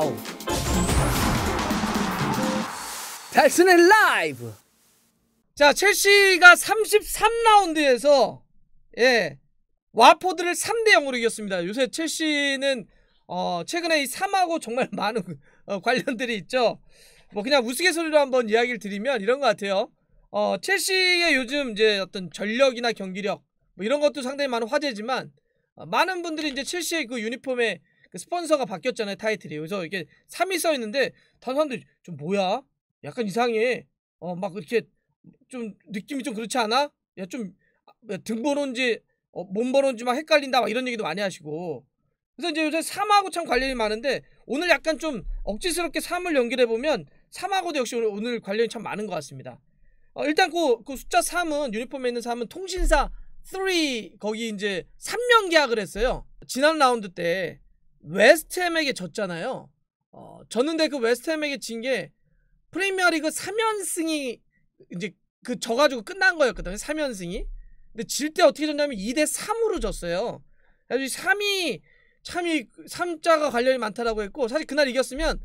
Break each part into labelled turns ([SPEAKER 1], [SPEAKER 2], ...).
[SPEAKER 1] 와우! 달슨의 라이브! 자, 첼시가 33라운드에서, 예, 와포드를 3대0으로 이겼습니다. 요새 첼시는, 어, 최근에 이 3하고 정말 많은 어, 관련들이 있죠. 뭐, 그냥 우스갯소리로 한번 이야기를 드리면 이런 것 같아요. 어, 첼시의 요즘 이제 어떤 전력이나 경기력, 뭐 이런 것도 상당히 많은 화제지만, 어, 많은 분들이 이제 첼시의 그 유니폼에 그 스폰서가 바뀌었잖아요 타이틀이 그래서 이게 3이 써있는데 다른 사람들이 좀 뭐야 약간 이상해 어막 이렇게 좀 느낌이 좀 그렇지 않아? 야좀 아, 등번호인지 어, 몸번호인지 막 헷갈린다 막 이런 얘기도 많이 하시고 그래서 이제 요새 3하고 참 관련이 많은데 오늘 약간 좀 억지스럽게 3을 연결해보면 3하고도 역시 오늘 관련이 참 많은 것 같습니다 어, 일단 그, 그 숫자 3은 유니폼에 있는 3은 통신사 3 거기 이제 3년 계약을 했어요 지난 라운드 때 웨스트햄에게 졌잖아요. 어, 졌는데 그 웨스트햄에게 진 게 프리미어리그 3연승이 이제 그 져가지고 끝난 거였거든요. 3연승이. 근데 질 때 어떻게 졌냐면 2대 3으로 졌어요. 그래서 3이 참이 3자가 관련이 많다라고 했고 사실 그날 이겼으면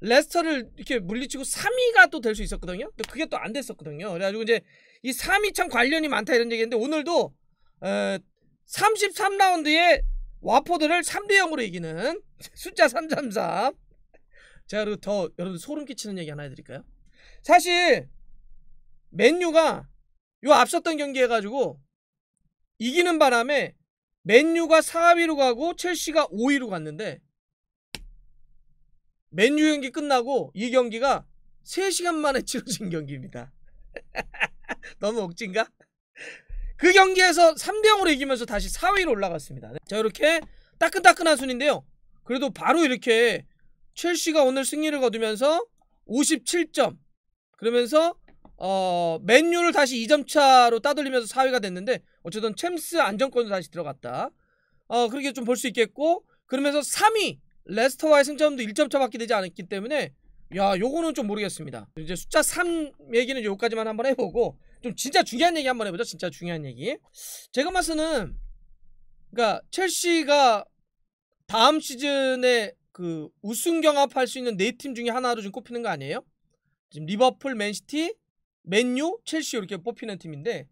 [SPEAKER 1] 레스터를 이렇게 물리치고 3위가 또 될 수 있었거든요. 근데 그게 또 안 됐었거든요. 그래가지고 이제 이 3위 참 관련이 많다 이런 얘기인데 오늘도 에, 33라운드에 와포드를 3대 0으로 이기는 숫자 333. 제가 그리고 더 여러분 소름 끼치는 얘기 하나 해드릴까요? 사실 맨유가 요 앞섰던 경기 해가지고 이기는 바람에 맨유가 4위로 가고 첼시가 5위로 갔는데 맨유 경기 끝나고 이 경기가 3시간 만에 치러진 경기입니다. 너무 억진가? 그 경기에서 3병으로 이기면서 다시 4위로 올라갔습니다. 네, 자 이렇게 따끈따끈한 순인데요. 그래도 바로 이렇게 첼시가 오늘 승리를 거두면서 57점 그러면서 어, 맨유를 다시 2점 차로 따돌리면서 4위가 됐는데 어쨌든 챔스 안정권도 다시 들어갔다. 어, 그렇게 좀 볼 수 있겠고 그러면서 3위 레스터와의 승점도 1점 차밖에 되지 않았기 때문에 야 요거는 좀 모르겠습니다. 이제 숫자 3 얘기는 여기까지만 한번 해보고 좀 진짜 중요한 얘기 한번 해보죠. 진짜 중요한 얘기. 제가 봐서는 그러니까 첼시가 다음 시즌에 그 우승 경합할 수 있는 네 팀 중에 하나로 좀 꼽히는 거 아니에요? 지금 리버풀, 맨시티, 맨유, 첼시 이렇게 뽑히는 팀인데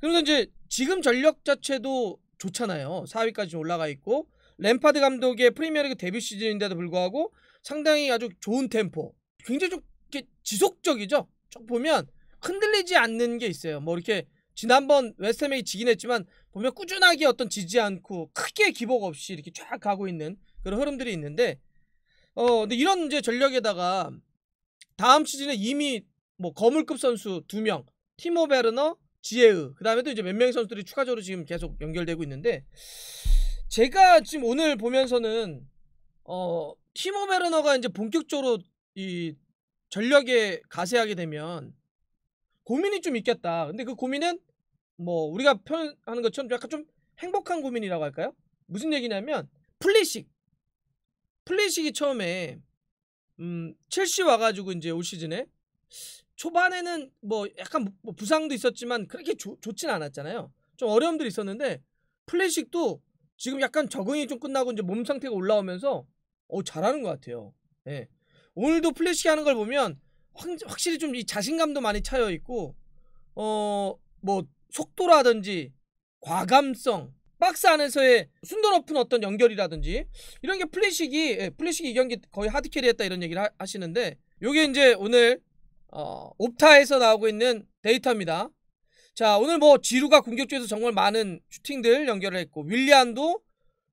[SPEAKER 1] 그래서 이제 지금 전력 자체도 좋잖아요. 4위까지 올라가 있고 램파드 감독의 프리미어리그 데뷔 시즌인데도 불구하고 상당히 아주 좋은 템포, 굉장히 좀 지속적이죠. 쭉 보면 흔들리지 않는 게 있어요. 뭐 이렇게 지난번 웨스트햄이 지긴 했지만 보면 꾸준하게 어떤 지지 않고 크게 기복 없이 이렇게 쫙 가고 있는 그런 흐름들이 있는데 어 근데 이런 이제 전력에다가 다음 시즌에 이미 뭐 거물급 선수 두명 티모 베르너, 지에의 그다음에 또 이제 몇 명의 선수들이 추가적으로 지금 계속 연결되고 있는데 제가 지금 오늘 보면서는 어 티모 베르너가 이제 본격적으로 이 전력에 가세하게 되면 고민이 좀 있겠다. 근데 그 고민은 뭐 우리가 표현하는 것처럼 약간 좀 행복한 고민이라고 할까요? 무슨 얘기냐면 플래식 플래식이 처음에 음 첼시 와가지고 이제 올 시즌에 초반에는 뭐 약간 뭐 부상도 있었지만 그렇게 조, 좋진 않았잖아요. 좀 어려움들이 있었는데 플래식도 지금 약간 적응이 좀 끝나고 이제 몸 상태가 올라오면서 어 잘하는 것 같아요. 예. 오늘도 플래식 하는 걸 보면 확, 확실히 좀 이 자신감도 많이 차여 있고 어뭐 속도라든지 과감성 박스 안에서의 순도 높은 어떤 연결이라든지 이런 게 플래식이 예, 플래식이 이 경기 거의 하드캐리했다 이런 얘기를 하, 시는데 이게 이제 오늘 어, 옵타에서 나오고 있는 데이터입니다. 자 오늘 뭐 지루가 공격주에서 정말 많은 슈팅들 연결을 했고 윌리안도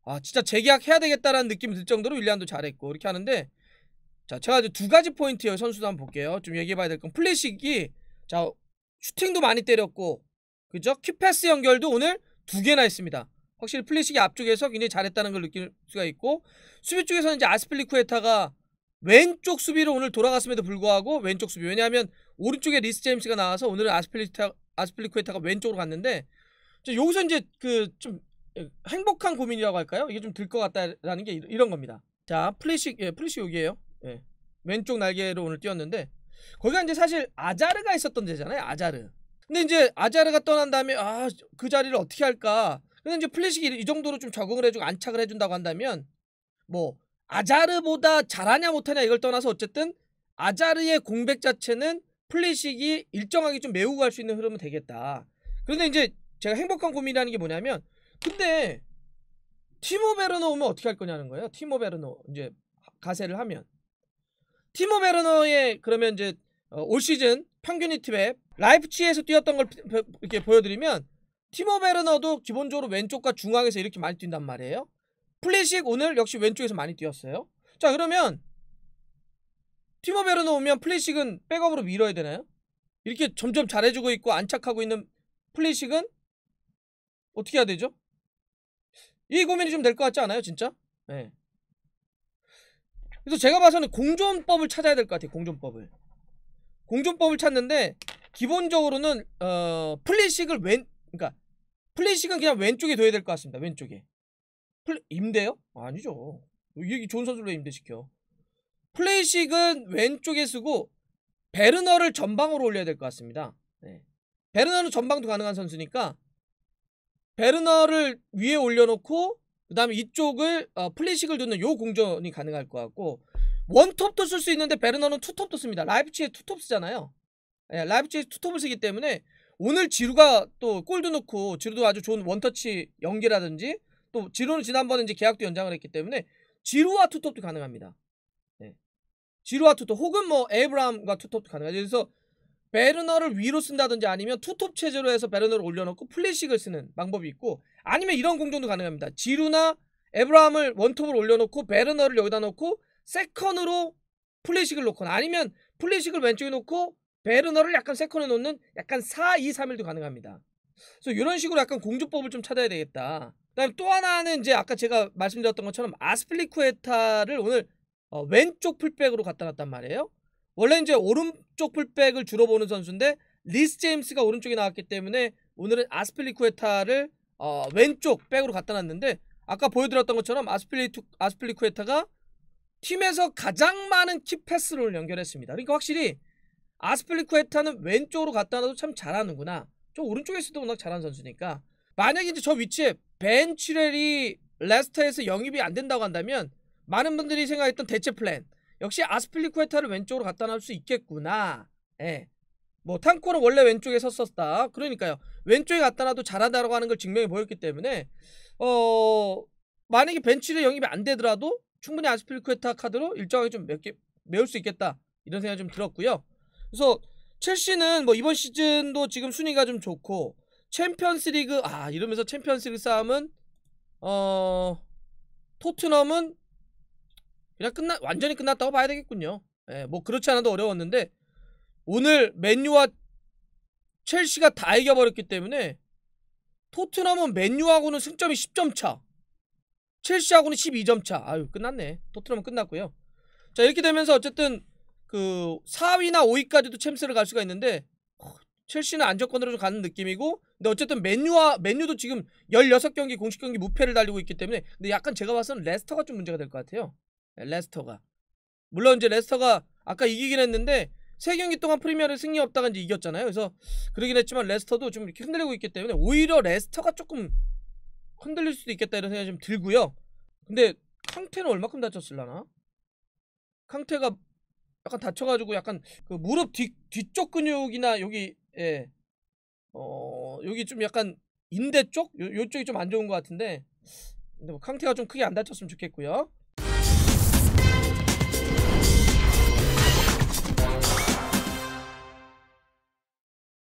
[SPEAKER 1] 아 진짜 재계약해야 되겠다라는 느낌이 들 정도로 윌리안도 잘했고 이렇게 하는데 자, 제가 이제 두 가지 포인트 요 선수도 한번 볼게요. 좀 얘기해 봐야 될 건플래식기 자, 슈팅도 많이 때렸고 그죠? 키패스 연결도 오늘 두 개나 했습니다. 확실히 플래식기 앞쪽에서 굉장히 잘했다는 걸 느낄 수가 있고 수비 쪽에서는 이제 아스플리쿠에타가 왼쪽 수비로 오늘 돌아갔음에도 불구하고 왼쪽 수비 왜냐하면 오른쪽에 리스 제임스가 나와서 오늘은 아스플리타, 아스플리쿠에타가 왼쪽으로 갔는데 여기서 이제 그 좀 행복한 고민이라고 할까요? 이게 좀 들 것 같다라는 게 이런 겁니다. 자 플래식 예 플래식 여기에요. 예. 왼쪽 날개로 오늘 뛰었는데 거기가 이제 사실 아자르가 있었던 데잖아요. 아자르. 근데 이제 아자르가 떠난 다음에 아 그 자리를 어떻게 할까? 근데 이제 플래식이 이 정도로 좀 적응을 해주고 안착을 해준다고 한다면 뭐 아자르보다 잘하냐 못하냐 이걸 떠나서 어쨌든 아자르의 공백 자체는 플래식이 일정하게 좀 메우고 갈 수 있는 흐름은 되겠다. 그런데 이제 제가 행복한 고민이라는 게 뭐냐면 근데 티모 베르노 오면 어떻게 할 거냐는 거예요. 티모 베르노 이제 가세를 하면 티모 베르너의 그러면 이제 어, 올 시즌 평균이 팀에 라이프치에서 뛰었던 걸 이렇게 보여드리면 티모 베르너도 기본적으로 왼쪽과 중앙에서 이렇게 많이 뛴단 말이에요. 플리식 오늘 역시 왼쪽에서 많이 뛰었어요. 자 그러면 티모 베르너 오면 플래식은 백업으로 밀어야 되나요? 이렇게 점점 잘해주고 있고 안착하고 있는 플래식은 어떻게 해야 되죠? 이 고민이 좀 될 것 같지 않아요 진짜? 네. 그래서 제가 봐서는 공존법을 찾아야 될 것 같아요. 공존법을. 공존법을 찾는데 기본적으로는 어 플래식을 왼 그러니까 플래식은 그냥 왼쪽에 둬야 될 것 같습니다. 왼쪽에. 플레, 임대요? 아니죠. 여기 뭐 좋은 선수로 임대시켜. 플래식은 왼쪽에 쓰고 베르너를 전방으로 올려야 될 것 같습니다. 네. 베르너는 전방도 가능한 선수니까 베르너를 위에 올려놓고 그 다음에 이쪽을 어, 플래식을 두는 요 공전이 가능할 것 같고 원톱도 쓸 수 있는데 베르너는 투톱도 씁니다. 라이프치에 투톱 쓰잖아요. 예, 라이프치에 투톱을 쓰기 때문에 오늘 지루가 또 골도 넣고 지루도 아주 좋은 원터치 연기라든지 또 지루는 지난번에 이제 계약도 연장을 했기 때문에 지루와 투톱도 가능합니다. 예. 지루와 투톱 혹은 뭐 에브람과 투톱도 가능하죠. 그래서 베르너를 위로 쓴다든지 아니면 투톱 체제로 해서 베르너를 올려놓고 플래식을 쓰는 방법이 있고 아니면 이런 공정도 가능합니다. 지루나 에브라함을 원톱으로 올려놓고 베르너를 여기다 놓고 세컨으로 플래식을 놓거나 아니면 플래식을 왼쪽에 놓고 베르너를 약간 세컨에 놓는 약간 4, 2, 3일도 가능합니다. 그래서 이런 식으로 약간 공조법을 좀 찾아야 되겠다. 그다음 에또 하나는 이제 아까 제가 말씀드렸던 것처럼 아스플리쿠에타를 오늘 어, 왼쪽 풀백으로 갖다 놨단 말이에요. 원래 이제 오른쪽 풀백을 주로 보는 선수인데 리스 제임스가 오른쪽에 나왔기 때문에 오늘은 아스플리쿠에타를 어, 왼쪽 백으로 갖다 놨는데 아까 보여드렸던 것처럼 아스플리투 아스필리쿠에타가 팀에서 가장 많은 키패스를 연결했습니다. 그러니까 확실히 아스플리쿠에타는 왼쪽으로 갖다 놔도 참 잘하는구나. 저 오른쪽에 있어도 워낙 잘하는 선수니까. 만약에 이제 저 위치에 벤치렐이 레스터에서 영입이 안 된다고 한다면 많은 분들이 생각했던 대체 플랜 역시 아스플리쿠에타를 왼쪽으로 갖다 놔을수 있겠구나. 예. 뭐 탕코는 원래 왼쪽에 섰었다. 그러니까요. 왼쪽에 갔다라도 잘하다라고 하는 걸 증명해 보였기 때문에 어 만약에 벤치를 영입이 안 되더라도 충분히 아스필크에타 피 카드로 일정하게 좀 몇 개 메울 수 있겠다 이런 생각이 좀 들었고요. 그래서 첼시는 뭐 이번 시즌도 지금 순위가 좀 좋고 챔피언스리그 아 이러면서 챔피언스리그 싸움은 어 토트넘은 그냥 끝나 완전히 끝났다고 봐야 되겠군요. 예, 뭐 그렇지 않아도 어려웠는데 오늘 맨유와 첼시가 다 이겨버렸기 때문에 토트넘은 맨유하고는 승점이 10점 차 첼시하고는 12점 차 아유 끝났네 토트넘은 끝났고요 자 이렇게 되면서 어쨌든 그 4위나 5위까지도 챔스를 갈 수가 있는데 어, 첼시는 안정권으로 좀 가는 느낌이고 근데 어쨌든 맨유와 맨유도 지금 16경기 공식 경기 무패를 달리고 있기 때문에 근데 약간 제가 봐서는 레스터가 좀 문제가 될 것 같아요 네, 레스터가 물론 이제 레스터가 아까 이기긴 했는데 세 경기 동안 프리미어를 승리 없다가 이제 이겼잖아요. 그래서 그러긴 했지만 레스터도 좀 이렇게 흔들리고 있기 때문에 오히려 레스터가 조금 흔들릴 수도 있겠다 이런 생각이 좀 들고요. 근데 캉테는 얼마큼 다쳤을라나? 캉테가 약간 다쳐가지고 약간 그 무릎 뒤, 뒤쪽 근육이나 여기 예. 어 여기 좀 약간 인대 쪽 요, 쪽이 좀 안 좋은 것 같은데 근데 뭐 캉테가 좀 크게 안 다쳤으면 좋겠고요.